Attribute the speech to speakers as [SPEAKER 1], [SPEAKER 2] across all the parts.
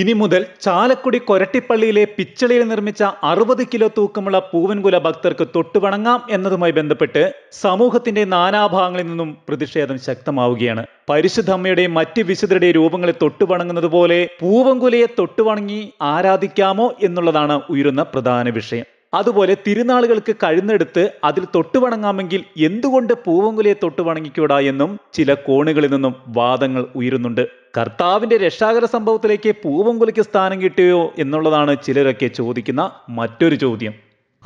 [SPEAKER 1] ഇനി മുതൽ ചാലക്കുടി കൊരട്ടിപ്പള്ളിയിലെ പിച്ചളിയിൽ നിർമ്മിച്ച അറുപത് കിലോ തൂക്കമുള്ള പൂവൻകുല ഭക്തർക്ക് തൊട്ടുവണങ്ങാം എന്നതുമായി ബന്ധപ്പെട്ട് സമൂഹത്തിന്റെ നാനാഭാഗങ്ങളിൽ നിന്നും പ്രതിഷേധം ശക്തമാവുകയാണ് പരിശുദ്ധമ്മയുടെയും മറ്റ് വിശുദ്ധരുടെയും രൂപങ്ങളെ തൊട്ടുവണങ്ങുന്നത് പോലെ പൂവൻകുലയെ തൊട്ടുവണങ്ങി ആരാധിക്കാമോ എന്നുള്ളതാണ് ഉയരുന്ന പ്രധാന വിഷയം അതുപോലെ തിരുനാളുകൾക്ക് കഴുന്നെടുത്ത് അതിൽ തൊട്ടുവണങ്ങാമെങ്കിൽ എന്തുകൊണ്ട് പൂവങ്കുലയെ വണങ്ങിക്കൂടാ എന്നും ചില കോണുകളിൽ നിന്നും വാദങ്ങൾ ഉയരുന്നുണ്ട് കർത്താവിന്റെ രക്ഷാകര സംഭവത്തിലേക്ക് പൂവങ്കുലയ്ക്ക് സ്ഥാനം കിട്ടിയോ എന്നുള്ളതാണ് ചിലരൊക്കെ ചോദിക്കുന്ന മറ്റൊരു ചോദ്യം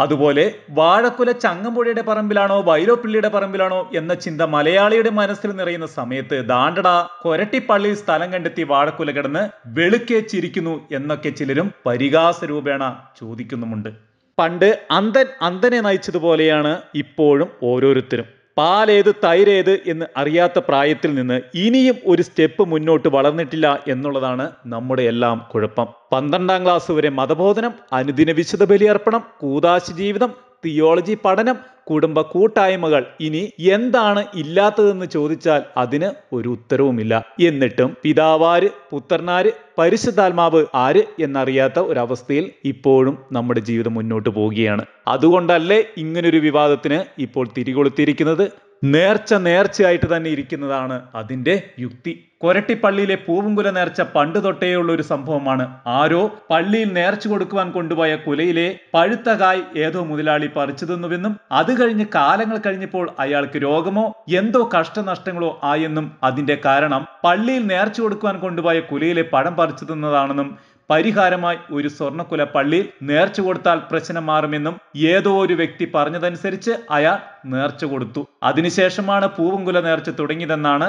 [SPEAKER 1] അതുപോലെ വാഴക്കുല ചങ്ങമ്പുഴയുടെ പറമ്പിലാണോ വൈലോപ്പിള്ളിയുടെ പറമ്പിലാണോ എന്ന ചിന്ത മലയാളിയുടെ മനസ്സിൽ നിറയുന്ന സമയത്ത് ദാണ്ടട കൊരട്ടിപ്പള്ളിയിൽ സ്ഥലം കണ്ടെത്തി വാഴക്കുല കിടന്ന് വെളുക്കേച്ചിരിക്കുന്നു എന്നൊക്കെ ചിലരും പരിഹാസ രൂപേണ ചോദിക്കുന്നുമുണ്ട് പണ്ട് അന്തൻ അന്തനെ നയിച്ചതുപോലെയാണ് ഇപ്പോഴും ഓരോരുത്തരും പാലേത് തൈരേത് എന്ന് അറിയാത്ത പ്രായത്തിൽ നിന്ന് ഇനിയും ഒരു സ്റ്റെപ്പ് മുന്നോട്ട് വളർന്നിട്ടില്ല എന്നുള്ളതാണ് നമ്മുടെ എല്ലാം കുഴപ്പം പന്ത്രണ്ടാം ക്ലാസ് വരെ മതബോധനം അനുദിന വിശുദ്ധ ബലിയർപ്പണം കൂതാശി ജീവിതം തിയോളജി പഠനം കുടുംബ കൂട്ടായ്മകൾ ഇനി എന്താണ് ഇല്ലാത്തതെന്ന് ചോദിച്ചാൽ അതിന് ഒരു ഉത്തരവുമില്ല എന്നിട്ടും പിതാവാര് പുത്രനാര് പരിശുദ്ധാത്മാവ് ആര് എന്നറിയാത്ത ഒരവസ്ഥയിൽ ഇപ്പോഴും നമ്മുടെ ജീവിതം മുന്നോട്ട് പോവുകയാണ് അതുകൊണ്ടല്ലേ ഇങ്ങനൊരു വിവാദത്തിന് ഇപ്പോൾ തിരികൊളുത്തിയിരിക്കുന്നത് നേർച്ച നേർച്ചയായിട്ട് തന്നെ ഇരിക്കുന്നതാണ് അതിൻ്റെ യുക്തി കൊരട്ടിപ്പള്ളിയിലെ പൂവുംകുല നേർച്ച പണ്ട് ഉള്ള ഒരു സംഭവമാണ് ആരോ പള്ളിയിൽ നേർച്ച കൊടുക്കുവാൻ കൊണ്ടുപോയ കുലയിലെ പഴുത്ത കായ് ഏതോ മുതലാളി പറിച്ചു തിന്നുവെന്നും അത് കഴിഞ്ഞ് കാലങ്ങൾ കഴിഞ്ഞപ്പോൾ അയാൾക്ക് രോഗമോ എന്തോ കഷ്ടനഷ്ടങ്ങളോ ആയെന്നും അതിന്റെ കാരണം പള്ളിയിൽ നേർച്ച കൊടുക്കുവാൻ കൊണ്ടുപോയ കുലയിലെ പഴം പറിച്ചു തിന്നതാണെന്നും പരിഹാരമായി ഒരു സ്വർണക്കുല പള്ളിയിൽ നേർച്ചു കൊടുത്താൽ പ്രശ്നം മാറുമെന്നും ഏതോ ഒരു വ്യക്തി പറഞ്ഞതനുസരിച്ച് അയാൾ നേർച്ചു കൊടുത്തു അതിനുശേഷമാണ് പൂവുംകുല നേർച്ച തുടങ്ങിയതെന്നാണ്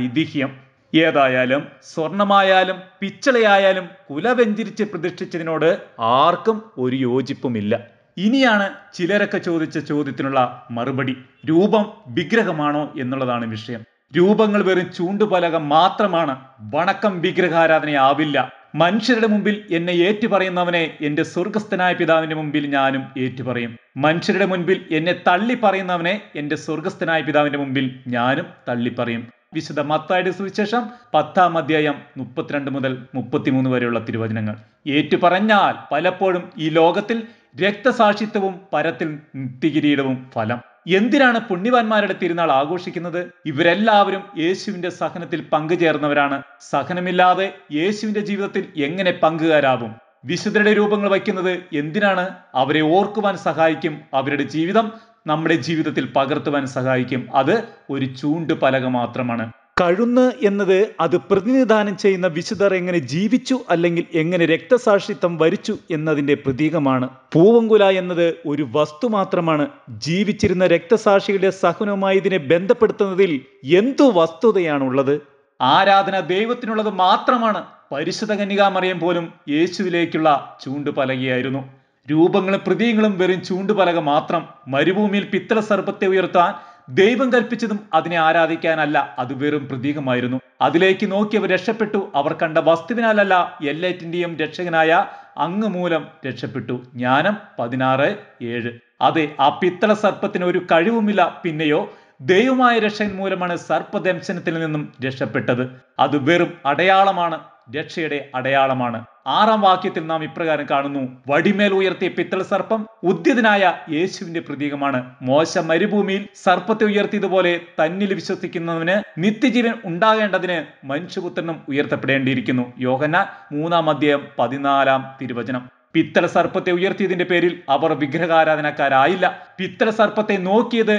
[SPEAKER 1] ഐതിഹ്യം ഏതായാലും സ്വർണമായാലും പിച്ചളയായാലും കുല വെഞ്ചിരിച്ച് പ്രതിഷ്ഠിച്ചതിനോട് ആർക്കും ഒരു യോജിപ്പുമില്ല ഇനിയാണ് ചിലരൊക്കെ ചോദിച്ച ചോദ്യത്തിനുള്ള മറുപടി രൂപം വിഗ്രഹമാണോ എന്നുള്ളതാണ് വിഷയം രൂപങ്ങൾ വെറും ചൂണ്ടുപലക മാത്രമാണ് വണക്കം വിഗ്രഹാരാധനയാവില്ല മനുഷ്യരുടെ മുമ്പിൽ എന്നെ ഏറ്റുപറയുന്നവനെ എൻ്റെ സ്വർഗസ്ഥനായ പിതാവിൻ്റെ മുമ്പിൽ ഞാനും ഏറ്റുപറയും മനുഷ്യരുടെ മുൻപിൽ എന്നെ തള്ളി പറയുന്നവനെ എൻ്റെ സ്വർഗസ്ഥനായ പിതാവിൻ്റെ മുമ്പിൽ ഞാനും തള്ളിപ്പറയും വിശുദ്ധ മത്തായുടെ സുവിശേഷം പത്താം അധ്യായം മുപ്പത്തിരണ്ട് മുതൽ മുപ്പത്തിമൂന്ന് വരെയുള്ള തിരുവചനങ്ങൾ ഏറ്റുപറഞ്ഞാൽ പലപ്പോഴും ഈ ലോകത്തിൽ രക്തസാക്ഷിത്വവും പരത്തിൽ നിത്യകിരീടവും ഫലം എന്തിനാണ് പുണ്യവാന്മാരുടെ തിരുനാൾ ആഘോഷിക്കുന്നത് ഇവരെല്ലാവരും യേശുവിന്റെ സഹനത്തിൽ പങ്കുചേർന്നവരാണ് സഹനമില്ലാതെ യേശുവിന്റെ ജീവിതത്തിൽ എങ്ങനെ പങ്കുകാരാവും വിശുദ്ധരുടെ രൂപങ്ങൾ വയ്ക്കുന്നത് എന്തിനാണ് അവരെ ഓർക്കുവാൻ സഹായിക്കും അവരുടെ ജീവിതം നമ്മുടെ ജീവിതത്തിൽ പകർത്തുവാൻ സഹായിക്കും അത് ഒരു ചൂണ്ടുപലക മാത്രമാണ് കഴുന്ന് എന്നത് അത് പ്രതിനിധാനം ചെയ്യുന്ന വിശുദ്ധർ എങ്ങനെ ജീവിച്ചു അല്ലെങ്കിൽ എങ്ങനെ രക്തസാക്ഷിത്വം വരിച്ചു എന്നതിൻ്റെ പ്രതീകമാണ് പൂവങ്കുല എന്നത് ഒരു വസ്തു മാത്രമാണ് ജീവിച്ചിരുന്ന രക്തസാക്ഷികളുടെ സഹനവുമായി ഇതിനെ ബന്ധപ്പെടുത്തുന്നതിൽ എന്തു വസ്തുതയാണുള്ളത് ആരാധന ദൈവത്തിനുള്ളത് മാത്രമാണ് പരിശുദ്ധ കന്യകാമറിയം പോലും യേശുവിലേക്കുള്ള ചൂണ്ടുപലകയായിരുന്നു രൂപങ്ങളും പ്രതീകങ്ങളും വെറും ചൂണ്ടുപലക മാത്രം മരുഭൂമിയിൽ പിത്തള സർപ്പത്തെ ഉയർത്താൻ ദൈവം കൽപ്പിച്ചതും അതിനെ ആരാധിക്കാനല്ല അത് വെറും പ്രതീകമായിരുന്നു അതിലേക്ക് നോക്കിയവർ രക്ഷപ്പെട്ടു അവർ കണ്ട വസ്തുവിനാലല്ല എല്ലാറ്റിൻ്റെയും രക്ഷകനായ അങ്ങ് മൂലം രക്ഷപ്പെട്ടു ജ്ഞാനം പതിനാറ് ഏഴ് അതെ ആ പിത്തള സർപ്പത്തിന് ഒരു കഴിവുമില്ല പിന്നെയോ ദൈവമായ രക്ഷൻ മൂലമാണ് സർപ്പദംശനത്തിൽ നിന്നും രക്ഷപ്പെട്ടത് അത് വെറും അടയാളമാണ് രക്ഷയുടെ അടയാളമാണ് ആറാം വാക്യത്തിൽ നാം ഇപ്രകാരം കാണുന്നു വടിമേൽ ഉയർത്തിയ പിത്തൾ സർപ്പം ഉദ്യതനായ യേശുവിന്റെ പ്രതീകമാണ് മോശ മരുഭൂമിയിൽ സർപ്പത്തെ ഉയർത്തിയതുപോലെ തന്നിൽ വിശ്വസിക്കുന്നതിന് നിത്യജീവൻ ഉണ്ടാകേണ്ടതിന് മനുഷ്യപുത്രനും ഉയർത്തപ്പെടേണ്ടിയിരിക്കുന്നു യോഹന മൂന്നാം അധ്യായം പതിനാലാം തിരുവചനം പിത്തള സർപ്പത്തെ ഉയർത്തിയതിന്റെ പേരിൽ അവർ വിഗ്രഹാരാധനക്കാരായില്ല പിത്തള സർപ്പത്തെ നോക്കിയത്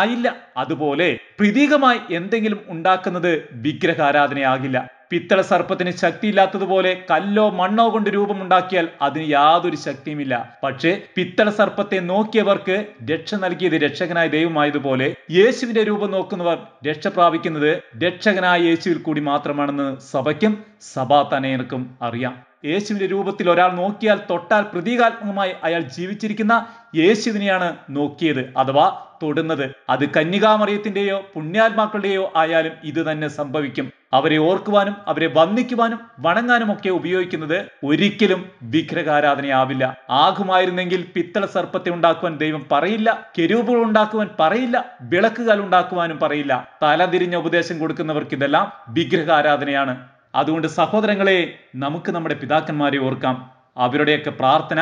[SPEAKER 1] ആയില്ല അതുപോലെ പ്രതീകമായി എന്തെങ്കിലും ഉണ്ടാക്കുന്നത് വിഗ്രഹാരാധനയാകില്ല പിത്തള സർപ്പത്തിന് ശക്തിയില്ലാത്തതുപോലെ കല്ലോ മണ്ണോ കൊണ്ട് രൂപമുണ്ടാക്കിയാൽ അതിന് യാതൊരു ശക്തിയുമില്ല പക്ഷേ പിത്തള സർപ്പത്തെ നോക്കിയവർക്ക് രക്ഷ നൽകിയത് രക്ഷകനായ ദൈവമായതുപോലെ യേശുവിന്റെ രൂപം നോക്കുന്നവർ രക്ഷ പ്രാപിക്കുന്നത് രക്ഷകനായ യേശുവിൽ കൂടി മാത്രമാണെന്ന് സഭയ്ക്കും സഭാ തനയനക്കും അറിയാം യേശുവിന്റെ രൂപത്തിൽ ഒരാൾ നോക്കിയാൽ തൊട്ടാൽ പ്രതീകാത്മകമായി അയാൾ ജീവിച്ചിരിക്കുന്ന യേശുവിനെയാണ് നോക്കിയത് അഥവാ തൊടുന്നത് അത് കന്യകാമറിയത്തിന്റെയോ പുണ്യാത്മാക്കളുടെയോ ആയാലും ഇത് തന്നെ സംഭവിക്കും അവരെ ഓർക്കുവാനും അവരെ വന്ദിക്കുവാനും വണങ്ങാനും ഒക്കെ ഉപയോഗിക്കുന്നത് ഒരിക്കലും വിഗ്രഹാരാധനയാവില്ല ആകുമായിരുന്നെങ്കിൽ പിത്തള സർപ്പത്തെ ഉണ്ടാക്കുവാൻ ദൈവം പറയില്ല കെരൂപുകൾ ഉണ്ടാക്കുവാൻ പറയില്ല വിളക്കുകൾ ഉണ്ടാക്കുവാനും പറയില്ല തലതിരിഞ്ഞ ഉപദേശം കൊടുക്കുന്നവർക്ക് ഇതെല്ലാം വിഗ്രഹാരാധനയാണ് അതുകൊണ്ട് സഹോദരങ്ങളെ നമുക്ക് നമ്മുടെ പിതാക്കന്മാരെ ഓർക്കാം അവരുടെയൊക്കെ പ്രാർത്ഥന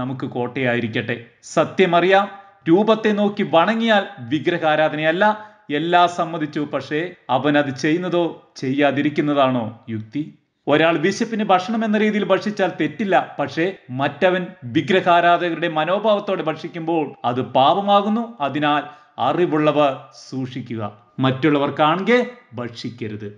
[SPEAKER 1] നമുക്ക് കോട്ടയായിരിക്കട്ടെ സത്യമറിയാം രൂപത്തെ നോക്കി വണങ്ങിയാൽ വിഗ്രഹാരാധനയല്ല എല്ലാ സമ്മതിച്ചു പക്ഷേ അവൻ അത് ചെയ്യുന്നതോ ചെയ്യാതിരിക്കുന്നതാണോ യുക്തി ഒരാൾ ബിഷപ്പിന് ഭക്ഷണം എന്ന രീതിയിൽ ഭക്ഷിച്ചാൽ തെറ്റില്ല പക്ഷേ മറ്റവൻ വിഗ്രഹാരാധകരുടെ മനോഭാവത്തോടെ ഭക്ഷിക്കുമ്പോൾ അത് പാപമാകുന്നു അതിനാൽ അറിവുള്ളവർ സൂക്ഷിക്കുക മറ്റുള്ളവർ കാണുക ഭക്ഷിക്കരുത്